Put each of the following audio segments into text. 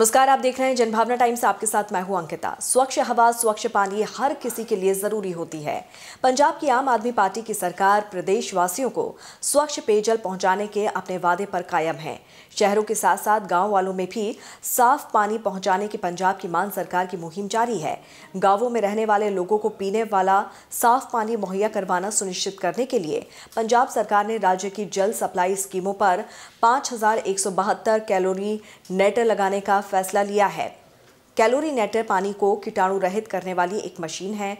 नमस्कार आप देख रहे हैं जनभावना टाइम्स आपके साथ मैं हूं अंकिता स्वच्छ हवा स्वच्छ पानी हर किसी के लिए जरूरी होती है पंजाब की आम आदमी पार्टी की सरकार प्रदेशवासियों को स्वच्छ पेयजल पहुंचाने के अपने वादे पर कायम है शहरों के साथ साथ गांव वालों में भी साफ पानी पहुंचाने की पंजाब की मान सरकार की मुहिम जारी है गाँवों में रहने वाले लोगों को पीने वाला साफ पानी मुहैया करवाना सुनिश्चित करने के लिए पंजाब सरकार ने राज्य की जल सप्लाई स्कीमों पर पाँच कैलोरी नेट लगाने का फैसला लिया है कैलोरी नेटर पानी को कीटाणु रहित करने वाली एक मशीन है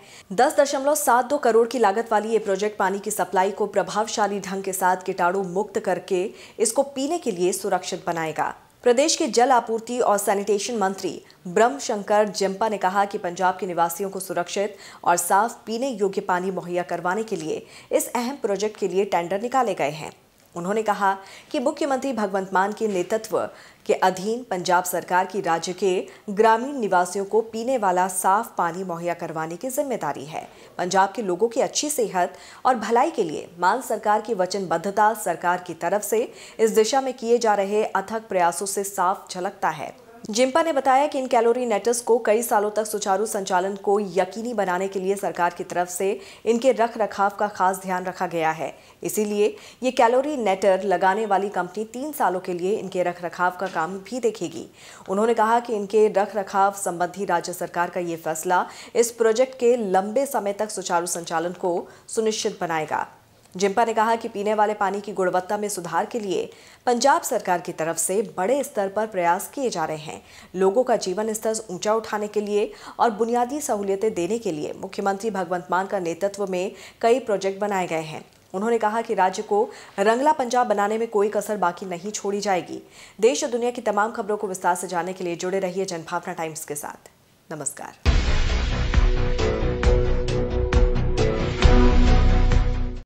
दस दशमलव सात दो करोड़ की लागत वाली ये प्रोजेक्ट पानी की सप्लाई को प्रभावशाली ढंग के साथ कीटाणु मुक्त करके इसको पीने के लिए सुरक्षित बनाएगा प्रदेश के जल आपूर्ति और सैनिटेशन मंत्री ब्रह्मशंकर जिम्पा ने कहा कि पंजाब के निवासियों को सुरक्षित और साफ पीने योग्य पानी मुहैया करवाने के लिए इस अहम प्रोजेक्ट के लिए टेंडर निकाले गए हैं उन्होंने कहा कि मुख्यमंत्री भगवंत मान के नेतृत्व के अधीन पंजाब सरकार की राज्य के ग्रामीण निवासियों को पीने वाला साफ पानी मुहैया करवाने की जिम्मेदारी है पंजाब के लोगों की अच्छी सेहत और भलाई के लिए मान सरकार की वचनबद्धता सरकार की तरफ से इस दिशा में किए जा रहे अथक प्रयासों से साफ झलकता है जिम्पा ने बताया कि इन कैलोरी नेटर्स को कई सालों तक सुचारू संचालन को यकीनी बनाने के लिए सरकार की तरफ से इनके रख रखाव का खास ध्यान रखा गया है इसीलिए ये कैलोरी नेटर लगाने वाली कंपनी तीन सालों के लिए इनके रख रखाव का काम भी देखेगी उन्होंने कहा कि इनके रख रखाव संबंधी राज्य सरकार का ये फैसला इस प्रोजेक्ट के लंबे समय तक सुचारू संचालन को सुनिश्चित बनाएगा जिम्पा ने कहा कि पीने वाले पानी की गुणवत्ता में सुधार के लिए पंजाब सरकार की तरफ से बड़े स्तर पर प्रयास किए जा रहे हैं लोगों का जीवन स्तर ऊंचा उठाने के लिए और बुनियादी सहूलियतें देने के लिए मुख्यमंत्री भगवंत मान का नेतृत्व में कई प्रोजेक्ट बनाए गए हैं उन्होंने कहा कि राज्य को रंगला पंजाब बनाने में कोई कसर बाकी नहीं छोड़ी जाएगी देश और दुनिया की तमाम खबरों को विस्तार से जानने के लिए जुड़े रहिए जनभावना टाइम्स के साथ नमस्कार